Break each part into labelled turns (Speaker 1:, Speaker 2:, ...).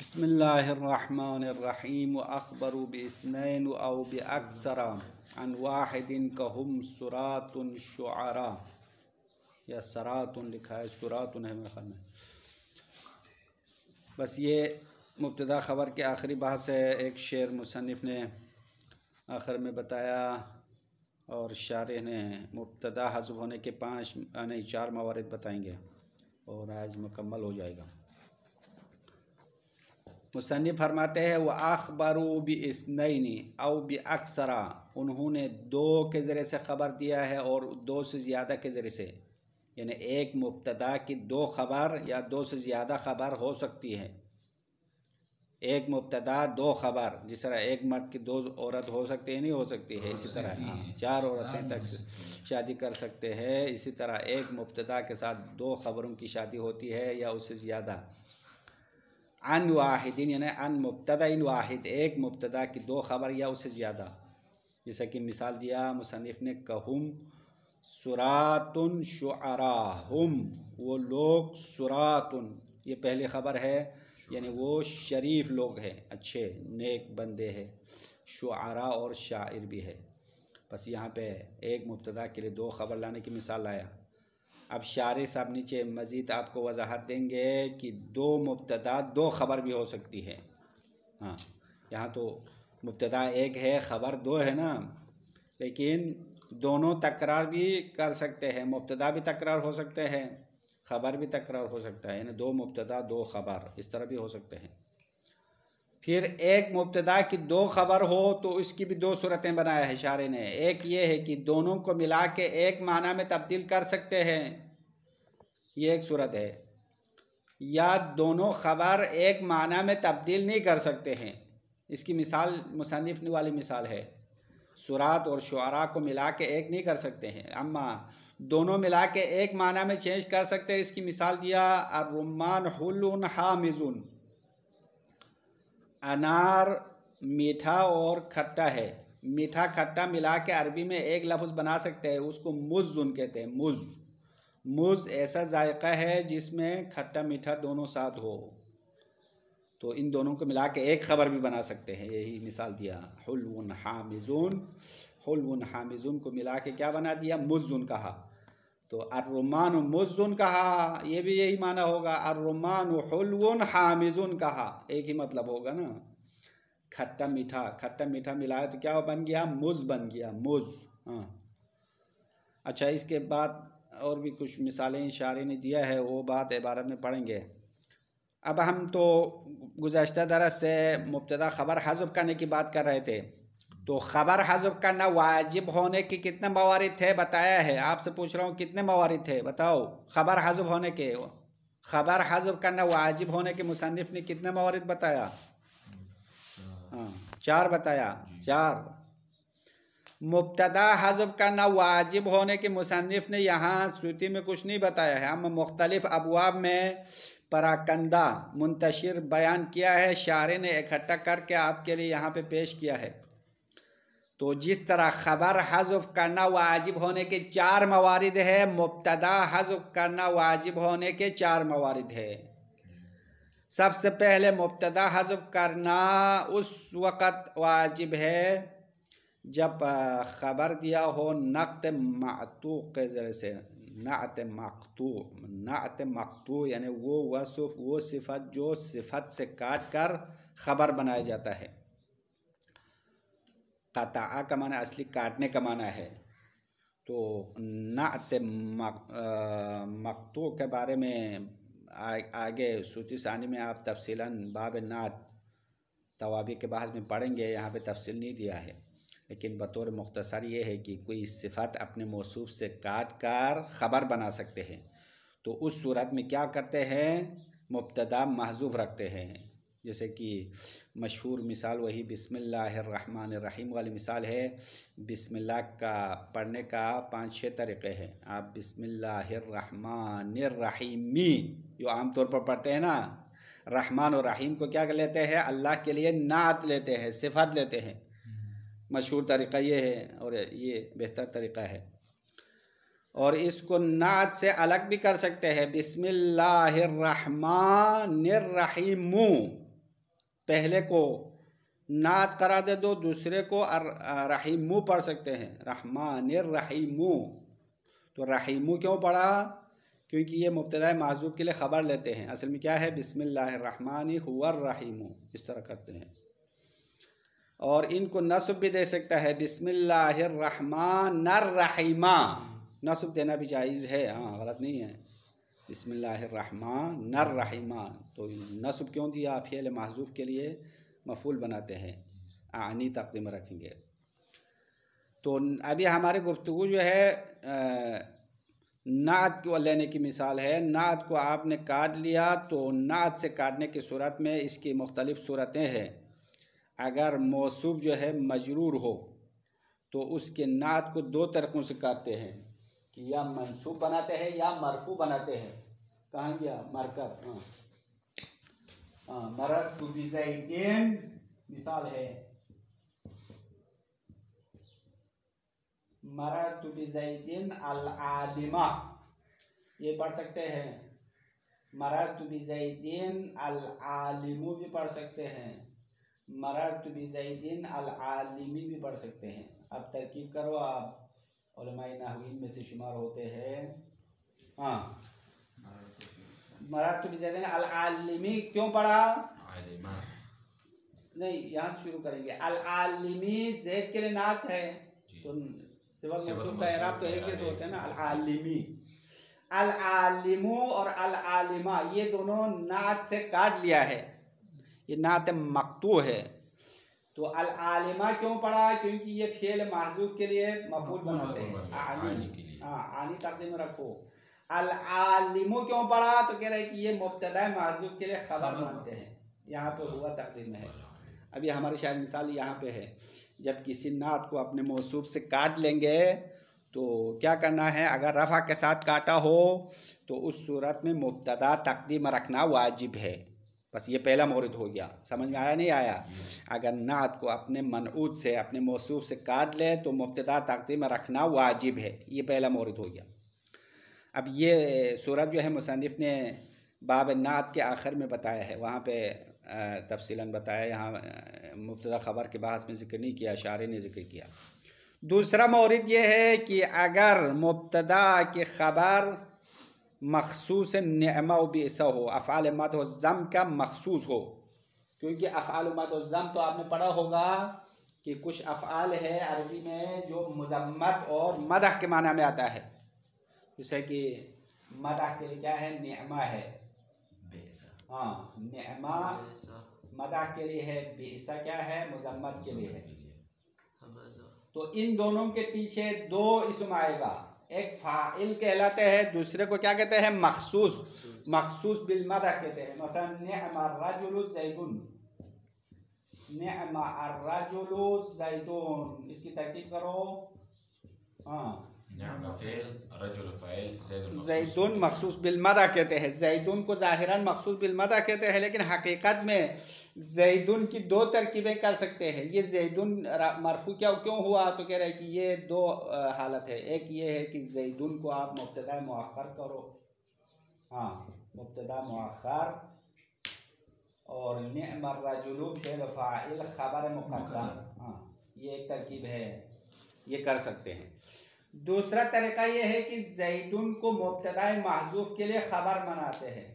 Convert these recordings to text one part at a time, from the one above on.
Speaker 1: बसमीम अखबर बसनैन अव बक्सरा अन वाहिदिन कहम सुरातन शुरा या सरातन लिखा है सुरातन है मेरे ख्याल में बस ये मुबतदा ख़बर के आखिरी बहस है एक शेर मुसनफ़ ने आखिर में बताया और शारे ने मुबतदा हजब होने के पाँच नहीं चार मवारद बताएंगे और आज मुकम्मल हो जाएगा मुसनफ़ फरमाते हैं वह अखबरू भी इसनैनी अव भी अक्सरा उन्होंने दो के ज़रिए से ख़बर दिया है और दो से ज़्यादा के ज़रिए से यानी एक मुबतदा की दो खबर या दो से ज़्यादा खबर हो सकती है एक मुबतदा दो खबर जिस तरह एक मर्द की दो औरत हो सकती है नहीं हो सकती है इसी तरह हाँ, चार औरतें हाँ, तक शादी कर सकते हैं इसी तरह एक मुबतदा के साथ दो खबरों की शादी होती है या उससे ज़्यादा अन वाहिदीन यानी अन मुबतदा इन वाहिद एक मुबतदा की दो खबर या उससे ज़्यादा जैसा कि मिसाल दिया मुसनफ़ ने कहुम सुरातन शुराहम वो लोग सुरातन ये पहले ख़बर है यानी वो शरीफ लोग हैं अच्छे नेक बंदे हैं शुरा और शायर भी है बस यहाँ पे एक मुबतदा के लिए दो खबर लाने की मिसाल आया अब शार साहब नीचे मज़ीद आपको वजाहत देंगे कि दो मुबतदा दो खबर भी हो सकती है हाँ यहाँ तो मुबतदा एक है ख़बर दो है ना लेकिन दोनों तकरार भी कर सकते हैं मुबतदा भी तकरार हो सकते हैं ख़बर भी तकरार हो सकता है यानी दो मुबतदा दो खबर इस तरह भी हो सकते हैं फिर एक मुबतदा की दो खबर हो तो इसकी भी दो सूरतें बनाया है इशारे ने एक ये है कि दोनों को मिला के एक माना में तब्दील कर सकते हैं ये एक सूरत है या दोनों खबर एक माना में तब्दील नहीं कर सकते हैं इसकी मिसाल मुसनफ़ वाली मिसाल है सुरात और शुरा को मिला के एक नहीं कर सकते हैं अम्मा दोनों मिला के एक माना में चेंज कर सकते हैं इसकी मिसाल दिया अरुमान हलन हामिजुन अनार मीठा और खट्टा है मीठा खट्टा मिला के अरबी में एक लफ्ज़ बना सकते हैं उसको मुजुन कहते हैं मुज मुज ऐसा जायका है जिसमें खट्टा मीठा दोनों साथ हो तो इन दोनों को मिला के एक खबर भी बना सकते हैं यही मिसाल दिया हुलवन हामिजून हुलवन हामिजून को मिला के क्या बना दिया मुजुन कहा तो अर्रमान मुजुन कहा ये भी यही माना होगा अर्रमान हलवन हामिजुन कहा एक ही मतलब होगा ना खट्टा मीठा खट्टा मीठा मिलाया तो क्या बन गया मुज बन गया मुज हाँ अच्छा इसके बाद और भी कुछ मिसालें इशारे ने दिया है वो बात इबारत में पढ़ेंगे अब हम तो गुजशत दरस से मुबतदा ख़बर हजब करने की बात कर रहे थे तो ख़बर हजफ करना वाजिब होने के कितने मवारद है बताया है आपसे पूछ रहा हूँ कितने मवारद है बताओ ख़बर हजब होने के ख़बर हजफ करना वाजिब होने के मुसनफ़ ने कितने मवारद बताया हाँ चार बताया चार मुबतदा हजफ करना वाजिब होने के मुसनफ़ ने यहाँ श्रुति में कुछ नहीं बताया है हम मुख्तलिफ अबवाब में पराकंदा मुंतशिर बयान किया है शारे ने इकट्ठा करके आपके लिए यहाँ पे पेश किया है तो जिस तरह खबर हजफ करना वाजिब होने के चार मवारद है मुबतदा हजफ करना वाजिब होने के चार मवारद है सबसे पहले मुबतदा हजफ करना उस वक़्त वाजिब है जब खबर दिया हो नक़त मातू के ज़रिए से नात मकतू नात मकतू यानी वो वसुफ़ वो सिफत जो सिफत से काट कर ख़बर बनाया जाता है ताता आ का माना असली काटने का माना है तो नात मकतू के बारे में आ, आगे सूती सानी में आप तफसीला बाब नात तवाबी के बहस में पढ़ेंगे यहाँ पे तफसील नहीं दिया है लेकिन बतौर मुख्तसर ये है कि कोई सिफत अपने मौसू से काट कर ख़बर बना सकते हैं तो उस सूरत में क्या करते हैं मुबतदा महजूब रखते हैं जैसे कि मशहूर मिसाल वही बिसमीम वाली मिसाल है बिसमिल्ला का पढ़ने का पाँच छः तरीक़े हैं आप बिसमीमी जो आम तौर पर पढ़ते हैं ना रहमान और रहीम को क्या कर लेते हैं अल्लाह के लिए नात लेते हैं सिफ़त लेते हैं मशहूर तरीक़ा ये है और ये बेहतर तरीक़ा है और इसको नात से अलग भी कर सकते हैं रहीम पहले को नात करा दे दो दूसरे को रहीमू पढ़ सकते हैं रहमान रहीमू तो रहीमू क्यों पढ़ा क्योंकि ये मुबतदा माजूब के लिए ख़बर लेते हैं असल में क्या है बिसमिल्लाहमान हुआ इस तरह करते हैं और इनको नसब भी दे सकता है बिसमिल्लाहमान रहीमा नसब देना भी जायज़ है हाँ गलत नहीं है बसमिल्लामान तो नसब क्यों दिया फ़ेल महजूब के लिए मफूल बनाते हैं आनी तकदीम रखेंगे तो अभी हमारे गुफ्तु जो है नाद को लेने की मिसाल है नाद को आपने काट लिया तो नात से काटने की सूरत में इसकी मुख्तलिफ़ सूरतें हैं अगर मौसू जो है मजरूर हो तो उसके नात को दो तरकों से काटते हैं कि या मनसूब बनाते हैं या मरफू बनाते हैं कहाँ गया मरकब हाँ मरक टू बिजैन मिसाल है मरक टू तो बिजैन अल आलिमा ये पढ़ सकते हैं मरत तो बिजैदीन अल आलिमु भी पढ़ सकते हैं मरत तो बिजैदीन अल आलिमी भी पढ़ सकते हैं अब तरकीब करो आप नाहवीन में से शुमार होते हैं हाँ मराठ तो भी अल आलिमी क्यों पढ़ा नहीं यहाँ शुरू करेंगे अल आलिमी जैद के लिए नात है तो सिवर मौसम का एराब तो एक जैसे होते हैं ना अल आलिमी अल आलिमो और अल आलिमा ये दोनों नात से काट लिया है ये नात मकतू है तो अल आलिमा क्यों पढ़ा क्योंकि ये फेल महजूब के लिए मफूल बनाते हैं हाँ, आनी हाँ आनी रखो अल आलिमो क्यों पढ़ा तो कह रहे कि ये मुबतदा महजूब के लिए खबर मानते हैं यहाँ पे हुआ तकदीम है अभी हमारी शायद मिसाल यहाँ पे है जब किसी नात को अपने मौसू से काट लेंगे तो क्या करना है अगर रफ़ा के साथ काटा हो तो उस सूरत में मुबतदा तकदीम रखना वाजिब है बस ये पहला मोरद हो गया समझ में आया नहीं आया अगर नात को अपने मनऊद से अपने मौसू से काट ले तो मुबतदा ताकती में रखना वाजिब है ये पहला मोरद हो गया अब ये सूरत जो है मुसनफ़ ने बाब नात के आखिर में बताया है वहाँ पे तफसीला बताया यहाँ मुबतदा ख़बर के बहस में जिक्र नहीं किया शारे ने जिक्र किया दूसरा मोरद यह है कि अगर मुबतदा की खबर मखसूस नमा बेसा हो अफ़ाल मत हो ज़म का मखसूस हो क्योंकि अफ़ाल मत ज़म तो आपने पढ़ा होगा कि कुछ अफ़ाल है अरबी में जो मजम्मत और मदह के माना में आता है जैसे कि मदह के लिए क्या है नमा है हाँ नमा मदह के लिए है बेसा क्या है मजम्मत के लिए है तो इन दोनों के पीछे दो इसम आएगा एक फ़ाइल कहलाते हैं दूसरे को क्या कहते हैं मखसूस मखसूस बिलमदा कहते हैं मसलन मतलब इसकी तहकीक करो हाँ जैदून मखसूस बिलमदा कहते हैं जैदून को ज़ाहिरन मखसूस बिलमदा कहते हैं लेकिन हकीकत में जैदुन की दो तरकीबें कर सकते हैं ये जैदुन मरफू क्या क्यों हुआ तो कह रहे हैं कि ये दो हालत है एक ये है कि जैदुन को आप मुबतदा मौखर करो हाँ मुबतदा मौखर और नमरजुलूम फेल ख़बर मुकदम हाँ ये एक तरकीब है ये कर सकते हैं दूसरा तरीका ये है कि जैदुन को मुबतदा महजूफ़ के लिए ख़बर बनाते हैं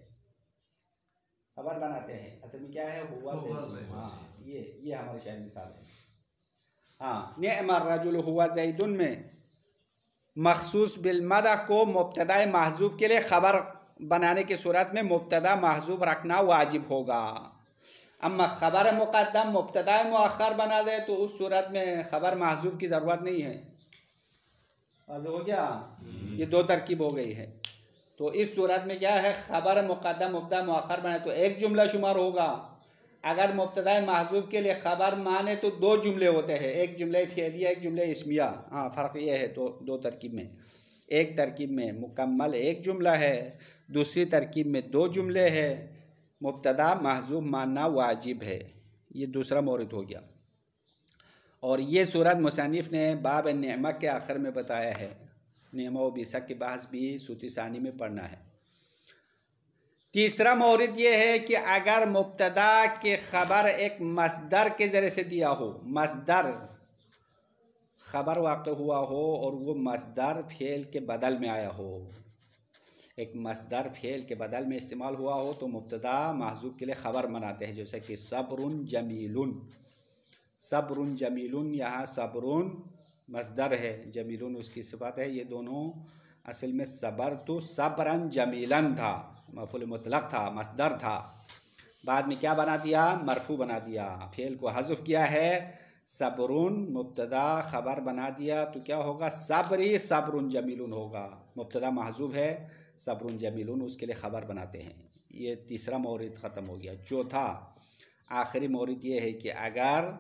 Speaker 1: खबर बनाते हैं असल में क्या है हुआ, से, हाँ, हाँ। ये ये हमारे शायद मिसाल है हाँ रजुल हुआ जैदन में मखसूस बिलमदा को मुबतदा महजूब के लिए खबर बनाने की सूरत में मुबतदा महजूब रखना वाजिब होगा अम्मा खबर मुकदम मुबतदा मखर बना दे तो उस सूरत में खबर महजूब की ज़रूरत नहीं है वाज हो गया हम्म। ये दो तरकीब हो गई है तो इस सूरत में क्या है खबर मुकदम मुबदा मखर बने तो एक जुमला शुमार होगा अगर मुबतदा महजूब के लिए खबर माने तो दो जुमले होते हैं एक जुमले फेलिया एक जुमले इसमिया हाँ फ़र्क ये है तो दो तरकीब में एक तरकीब में मुकम्मल एक जुमला है दूसरी तरकीब में दो जुमले है मुबतदा महजूब मानना वाजिब है ये दूसरा मोरद हो गया और ये सूरत मुसनफ़ ने बाब नमक के आखिर में बताया है नियम और बेशक के बास भी सानी में पढ़ना है तीसरा मौरद यह है कि अगर मुबतदा के ख़बर एक मजदर के ज़रिए से दिया हो मजदर ख़बर वाक़ हुआ हो और वो मजदर फेल के बदल में आया हो एक मजदर फेल के बदल में इस्तेमाल हुआ हो तो मुबतदा महजूब के लिए ख़बर मनाते हैं जैसे कि सबरुन जमीलुन सबरुन जमीलुन यहाँ सबरुन मजदर है जमीलन उसकी सिफात है ये दोनों असल में सबर तो सबरन जमीलन था मफुल मुतलक था मसदर था बाद में क्या बना दिया मरफू बना दिया फेल को हजुफ किया है सबरुन मुबतदा खबर बना दिया तो क्या होगा सबरी सबरुन जमीलुन होगा मुबतदा महजूब है सबरुन जमीलुन उसके लिए खबर बनाते हैं ये तीसरा मौरद ख़त्म हो गया चौथा आखिरी मौरद ये है कि अगर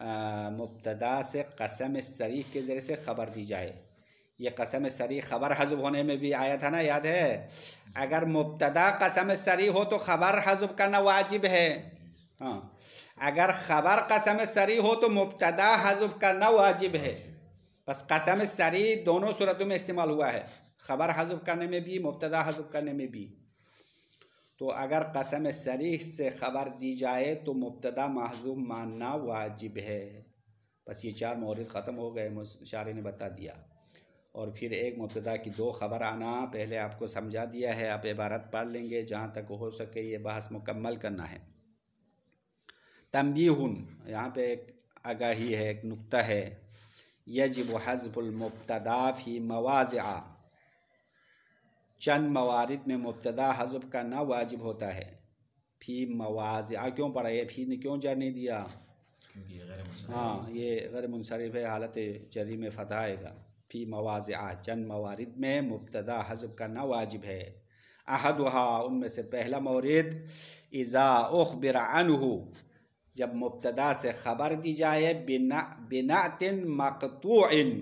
Speaker 1: मुबतदा से कसम सरी के ज़रिए से ख़बर दी जाए ये कसम सरी ख़बर हजब होने में भी आया था ना याद है अगर मुबतदा कसम सरी हो तो ख़बर हजब करना वाजिब है हाँ अगर ख़बर कसम सरी हो तो मुबतदा हजब करना वाजिब है बस कसम सरी दोनों सूरतों में इस्तेमाल हुआ है ख़बर हजब करने में भी मुबतदा हजब करने में भी तो अगर कसम सरीह से ख़बर दी जाए तो मुबतदा महजूम मानना वाजिब है बस ये चार मौरद ख़त्म हो गए मुशारे ने बता दिया और फिर एक मुबतदा की दो खबर आना पहले आपको समझा दिया है आप इबारत पढ़ लेंगे जहाँ तक हो सके ये बहस मुकम्मल करना है तमबीहन यहाँ पे एक आगाही है एक नुक्ता है यजब हजबुलमबतदा फ़ी मवाज़ा चंद मवारद में मुबतदा का करना वाजिब होता है फी मवाज आ क्यों पढ़ा है फी ने क्यों जर नहीं दिया हाँ ये गैर मुनसरफ हाँ, है हालत जरी में फतह आएगा फ़ी मवाज़ आ चंद मवारद में मुबतदा हजब करना वाजिब है अहद वहा उनमें से पहला मौरद इज़ा बिरान हो जब मुबतदा से ख़बर दी जाए बिना बिना तिन मकतून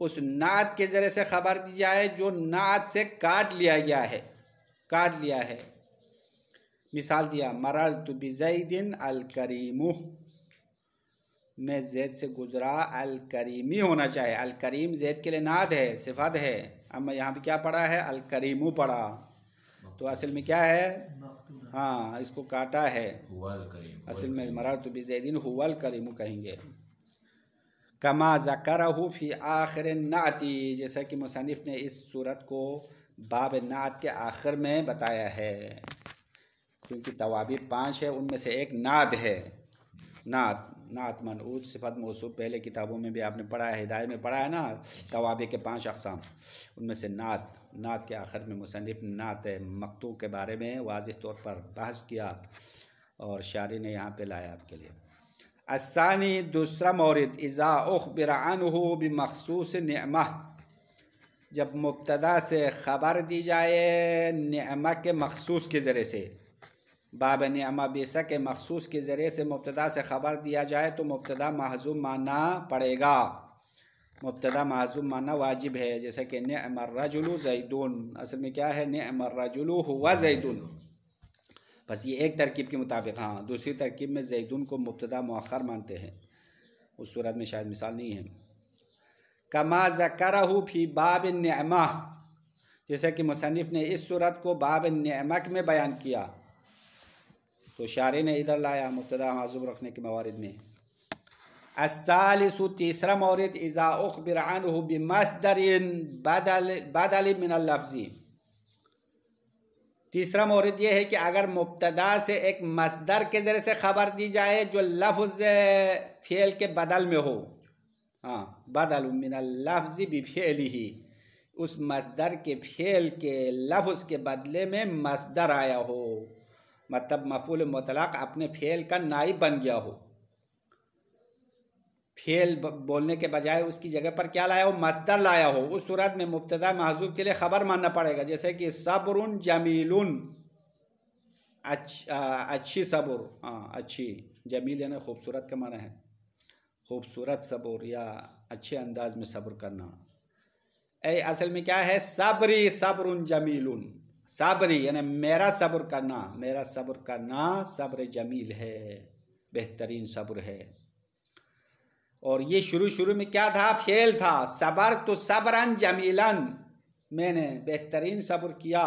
Speaker 1: उस नात के ज़रिए से खबर दी जाए जो नात से काट लिया गया है काट लिया है मिसाल दिया मरल तो अल अलकरीम मैं जैद से गुजरा अलकरीमी होना चाहिए अलकरीम जैद के लिए नाद है सिफत है अब मैं यहाँ पर क्या पढ़ा है अलकरीमू पढ़ा तो असल में क्या है हाँ इसको काटा है असल में मरार तो बिजैदिन हुआ अलकरीमू कहेंगे कमा जकरा फ़ी आखिर नाती जैसा कि मुसनफ़ ने इस सूरत को बाब नात के आखिर में बताया है क्योंकि तवाबी पाँच है उनमें से एक नात है नात नात मनूद सिफत मौसू पहले किताबों में भी आपने पढ़ा है हिदायत में पढ़ा है ना तवाबी के पाँच अकसाम उनमें से नात नात के आखिर में मुसनफ़ नात मकतू के बारे में वाज तौर पर बहस किया और शारी ने यहाँ पर लाया आपके लिए असानी दूसरा मौरद इज़ा उखबिर अनहु मखसूस नमह जब मुबतदा से ख़बर दी जाए नम के मखसूस के ज़रिए से बाब नमा बेसा के मखसूस के ज़रिए से मुबतदा से ख़बर दिया जाए तो मुबतदा महजूम माना पड़ेगा मुबतदा महजूम माना वाजिब है जैसे कि नमर रजुल जैदून असल में क्या है नमर रजुल हुआ जैदून बस ये एक तरकीब के मुताबिक हाँ दूसरी तरकीब में जैदुन को मुबतदा मौखर मानते हैं उस सूरत में शायद मिसाल नहीं है कमा जकर फी बाब नमा जैसे कि मुसनफ़ ने इस सूरत को बाब नमक में बयान किया तो शारे ने इधर लाया मुबतदा माजूब रखने के मवारद में असालसु तीसरा मौरद इज़ा उखबिर बदल बदल मिनल लफजी तीसरा मौरद यह है कि अगर मुबतदा से एक मजदर के ज़रिए से ख़बर दी जाए जो लफ्ज़ फ़ेल के बदल में हो हाँ बदल मिन लफ्ज़ भी फेल ही उस मजदर के फेल के लफ्ज़ के बदले में मजदर आया हो मतलब मफूल मुतलक अपने फेल का नाई बन गया हो फेल बोलने के बजाय उसकी जगह पर क्या लाया हो मस्तर लाया हो उस सूरत में मुबतदा महजूब के लिए ख़बर मानना पड़ेगा जैसे कि सब्र जमील अच्छ, अच्छी सब्र हाँ अच्छी जमील यानी खूबसूरत का माना है खूबसूरत सब्र या अच्छे अंदाज में सब्र करना ऐ असल में क्या है सबरी सब्र जमीलुन सबरी यानी मेरा सब्र करना मेरा सब्र करना सब्र जमील है बेहतरीन सब्र है और ये शुरू शुरू में क्या था फेल था सबर तो सबरन जमीलन मैंने बेहतरीन सब्र किया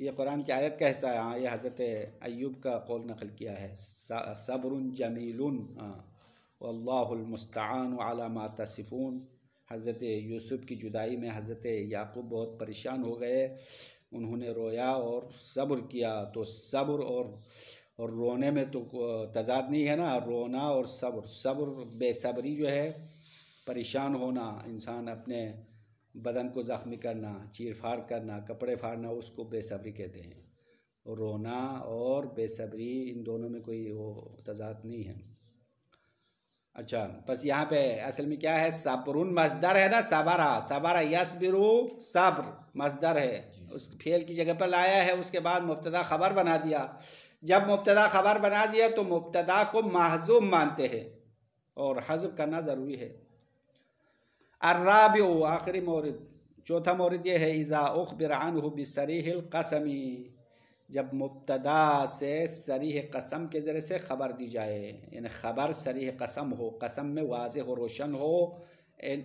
Speaker 1: ये कुरान की आयत का हिस्सा है हाँ ये हज़रत अयूब का कौल नकल किया है सब्र जमील अल्लाहमस्तान हाँ। आलामा तसिफ़ून हज़रत यूसुफ की जुदाई में हज़रत याकूब बहुत परेशान हो गए उन्होंने रोया और सब्र किया तो सब्र और और रोने में तो तजाद नहीं है ना रोना और सब्र सब्र बेसब्री जो है परेशान होना इंसान अपने बदन को ज़ख्मी करना चीर फाड़ करना कपड़े फाड़ना उसको बेसब्री कहते हैं और रोना और बेसब्री इन दोनों में कोई वो तजाद नहीं है अच्छा बस यहाँ पे असल में क्या है सबरुन मजदर है ना सबारा सबारा यसबिरु सब्र मजदर है उस फेल की जगह पर लाया है उसके बाद मुबतदा खबर बना दिया जब मुबतदा खबर बना दिया तो मुबतदा को महजूब मानते हैं और हजब करना ज़रूरी है अर्राब आखिरी मौरद चौथा मौरद यह है इज़ा उख बिरान हो बसरीहल कसमी जब मुबतदा से सरीह कसम के ज़रिए से ख़बर दी जाए यानी ख़बर सरीह कसम हो कसम में वाज हो रोशन हो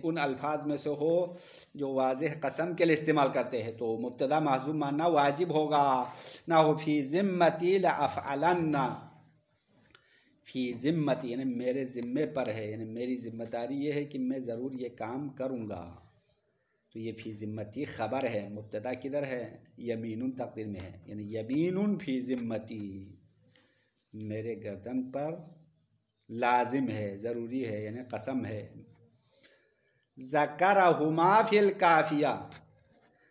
Speaker 1: उन अल्फाज में से हो जो वाज कसम के लिए इस्तेमाल करते हैं तो मुबतदा माजूम मानना वाजिब होगा ना हो फी ज़िम्मती लफ़लन्ना फ़ी ज़िम्मती यानी मेरे ज़िम्मे पर है यानी मेरी ज़िम्मेदारी ये है कि मैं ज़रूर ये काम करूँगा तो ये फ़ी ज़िम्मती ख़बर है मुबतदा किधर है यमीन तकदीर में है यानी यमीन फ़ी ज़िम्मती मेरे गर्दन पर लाजिम है ज़रूरी है यानी कसम है ज़कर फिल काफिया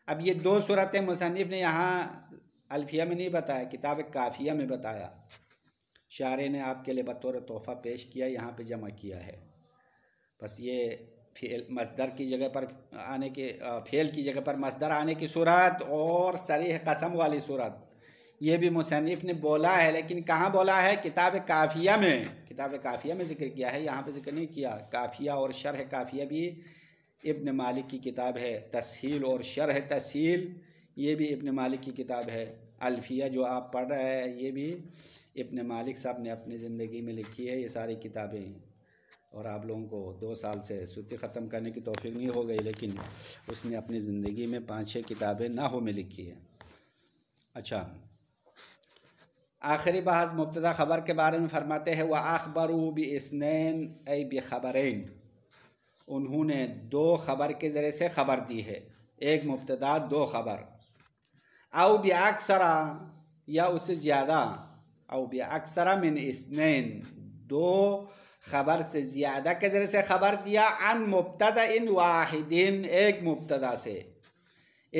Speaker 1: अब ये दो सूरतें मुसनफ़ ने यहाँ अल्फिया में नहीं बताया किताब काफिया में बताया शारे ने आपके लिए बतौर तोहफ़ा पेश किया यहाँ पे जमा किया है बस ये फेल मजदर की जगह पर आने के फेल की जगह पर मजदर आने की सूरत और सरीह कसम वाली सूरत ये भी मुसनफ़ ने बोला है लेकिन कहाँ बोला है किताब काफिया में किताब काफ़िया में जिक्र किया है यहाँ पे जिक्र नहीं किया काफ़िया और शरह काफ़िया भी इब्न मालिक की किताब है तसील और शरह तसील ये भी इब्न मालिक की किताब है अल्फिया जो आप पढ़ रहे हैं ये भी इब्न मालिक साहब ने अपनी ज़िंदगी में लिखी है ये सारी किताबें और आप लोगों को दो साल से सूती ख़त्म करने की तोफ़ी नहीं हो गई लेकिन उसने अपनी ज़िंदगी में पाँच छः किताबें ना हो में लिखी है अच्छा आखिरी बहस मुबतदा ख़बर के बारे में फ़रमाते हैं वह अखबर बसनैन ए ख़बरें उन्होंने दो खबर के ज़रिए से ख़बर दी है एक मुबतदा दो खबर आउ अक्सरा या उससे ज़्यादा आउ अक्सरा मिन इसनैन दो खबर से ज़्यादा के ज़रिए से ख़बर दिया अन मुबतदा इन वाहिदीन एक मुबतदा से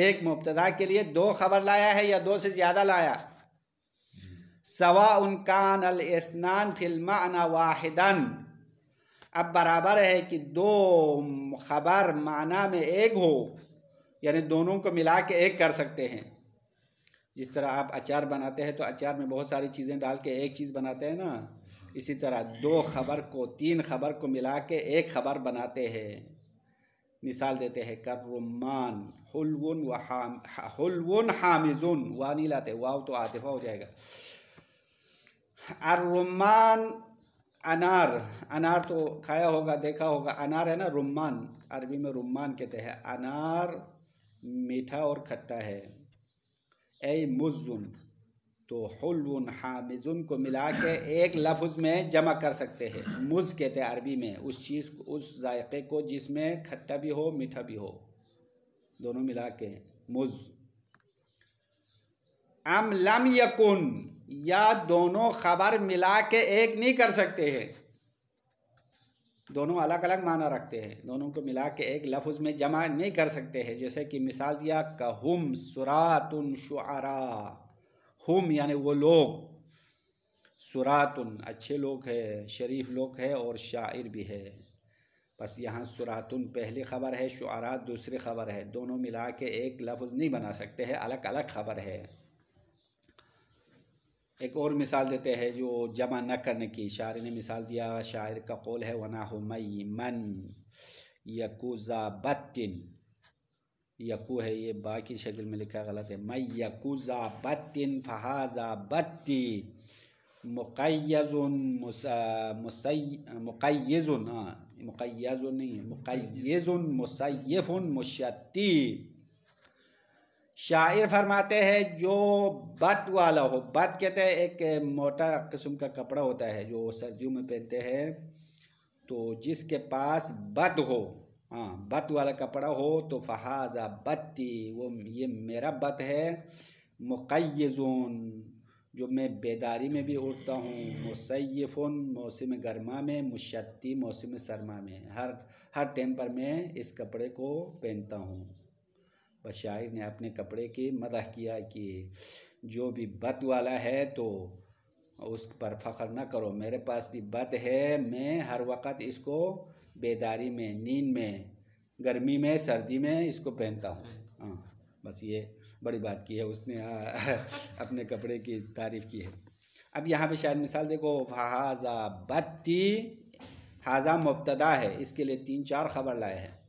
Speaker 1: एक मुबतदा के लिए दो खबर लाया है या दो से ज़्यादा लाया सवा उनकान अलस्नान फिल्माना वाहिदन अब बराबर है कि दो खबर माना में एक हो यानी दोनों को मिला के एक कर सकते हैं जिस तरह आप अचार बनाते हैं तो अचार में बहुत सारी चीज़ें डाल के एक चीज़ बनाते हैं ना इसी तरह दो खबर को तीन खबर को मिला के एक खबर बनाते हैं मिसाल देते हैं रुमान हुलवन व हाम हुलवन हामिजुन वानी लाते वाव तो आतिफा हो जाएगा अरुमान अनार अनार तो खाया होगा देखा होगा अनार है ना रुमान अरबी में रुमान कहते हैं अनार मीठा और खट्टा है ए मुजुन तो हलवन हामिजुन को मिला के एक लफ्ज़ में जमा कर सकते हैं मुज कहते हैं अरबी में उस चीज़ को उस जायक़े को जिसमें खट्टा भी हो मीठा भी हो दोनों मिला के मुज आम लम यकुन या दोनों खबर मिला के एक नहीं कर सकते हैं दोनों अलग अलग माना रखते हैं दोनों को मिला के एक लफ्ज़ में जमा नहीं कर सकते हैं जैसे कि मिसाल दिया कहुम सुरातुन शुरा हम यानी वो लोग सुरातुन अच्छे लोग है शरीफ लोग है और शायर भी है बस यहाँ सुरातुन पहली खबर है शुरा दूसरी खबर है दोनों मिला के एक लफ्ज़ नहीं बना सकते हैं अलग अलग खबर है एक और मिसाल देते हैं जो जमा न करने की शायर ने मिसाल दिया शायर का कौल है वना हो मई मन बतिन यकू है ये बाकी शक्ल में लिखा गलत है मई फहाजा बत्ती मुकैज़ मुकैज़ हाँ मुकैज़ नहीं मुकैज़ मुसैफ़ुन मुशती शायर फरमाते हैं जो बद वाला हो बद कहते हैं एक मोटा किस्म का कपड़ा होता है जो सर्दियों में पहनते हैं तो जिसके पास बद हो हाँ बत वाला कपड़ा हो तो फहाजा बत्ती वो ये मेरा बत है मुकैज़ोन जो मैं बेदारी में भी उड़ता हूँ मुसैफ़न मौसम गर्मा में मुशत्ती मौसम सरमा में हर हर टाइम पर मैं इस कपड़े को पहनता हूँ बस शायर ने अपने कपड़े की मदह किया कि जो भी बत वाला है तो उस पर फ़ख्र ना करो मेरे पास भी बत है मैं हर वक्त इसको बेदारी में नींद में गर्मी में सर्दी में इसको पहनता हूँ हाँ बस ये बड़ी बात की है उसने आ, अपने कपड़े की तारीफ़ की है अब यहाँ पे शायद मिसाल देखो हाजा बत्ती हाजा मुबतदा है इसके लिए तीन चार खबर लाए हैं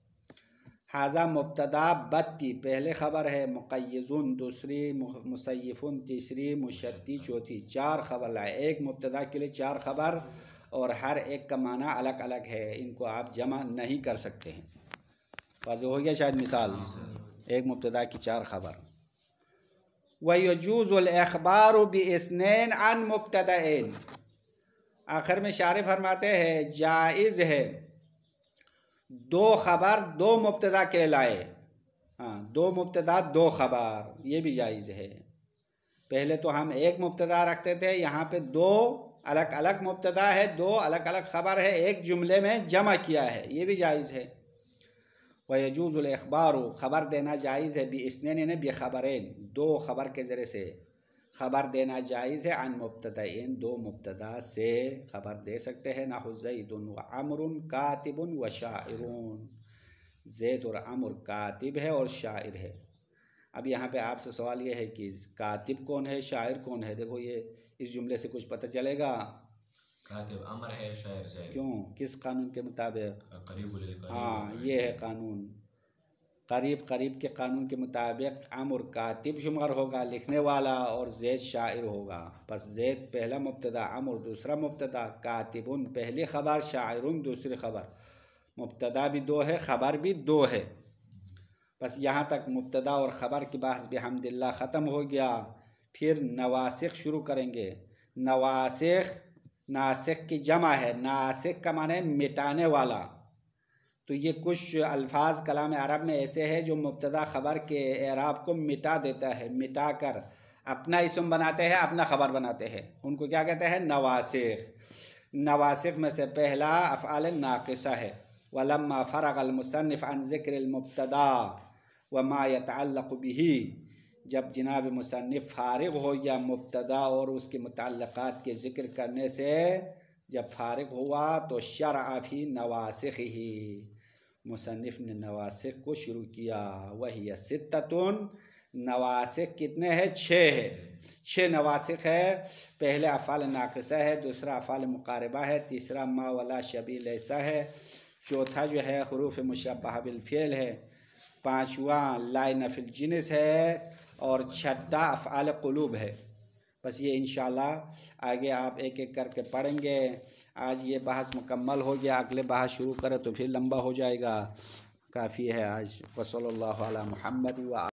Speaker 1: हाजा मुबतदा बत्ती पहले ख़बर है मुकैज़ुन दूसरी मुसैफ़ुन तीसरी मुशद्दी चौथी चार खबर लाए एक मुबतदा के लिए चार खबर और हर एक का माना अलग अलग है इनको आप जमा नहीं कर सकते हैं वाज हो गया शायद मिसाल एक मुबतदा की चार खबर वयूज़ुलखबार बसनैन अन मुबतदा आखिर में शार फरमाते हैं जायज़ है दो खबर दो मुबतदा के लाए हाँ दो मुबतदा दो खबर ये भी जायज़ है पहले तो हम एक मुबतदा रखते थे यहाँ पे दो अलग अलग मुबतदा है दो अलग अलग खबर है एक जुमले में जमा किया है ये भी जायज़ है वजूज़ अखबार खबर देना जायज़ है बी इसने बे खबरें दो खबर के ज़रिए से खबर देना जायज़ है अन इन दो मुबतदा से खबर दे सकते हैं ना व अमर कातिबन व शायरून जैद और अमर कातिब है और शायर है अब यहाँ पे आपसे सवाल ये है कि कातिब कौन है शायर कौन है देखो ये इस जुमले से कुछ पता चलेगा कातिब अमर है शायर क्यों किस कानून के मुताबिक हाँ ये है कानून करीब करीब के कानून के मुताबिक अमर कातिब शुमार होगा लिखने वाला और जैद शायर होगा बस जैद पहला मुबतदा अमर दूसरा मुबतदा उन पहली खबर उन दूसरी खबर मुबतदा भी दो है खबर भी दो है बस यहाँ तक मुबतदा और ख़बर की बहस भी हमदिल्ला ख़त्म हो गया फिर नवासिक शुरू करेंगे नवासिक नासिक की जमा है नासिक का माने मिटाने वाला तो ये कुछ अल्फाज कलाम अरब में ऐसे है जो मुबतदा ख़बर के एराब को मिटा देता है मिटा कर अपना इसम बनाते हैं अपना ख़बर बनाते हैं उनको क्या कहते हैं नवासिख नवासिफ में से पहला अफ़ाल नाकसा है वलम्मा फ़रगलमसनफ़ अन व मायतलबी जब जनाब मुसनफ़ फारग हो या मुबतदा और उसके मुतक़ात के ज़िक्र करने से जब फारग हुआ तो आफी नवासिक ही मुसनफ़ ने नवासिक को शुरू किया वही सिततुन नवासिक कितने हैं छः है छः नवासिक है पहले अफ़ाल नाकसा है दूसरा अफ़ाल मुकारबा है तीसरा मा शबी शबील ऐसा है चौथा जो है हरूफ मुशबह बिलफ़ेल है पाँचवा लाई नफिल जिनस है और छठा अफ़ाल क़लूब है बस ये इन आगे आप एक एक करके पढ़ेंगे आज ये बहस मुकम्मल हो गया अगले बहस शुरू करें तो फिर लंबा हो जाएगा काफ़ी है आज वसल महमद व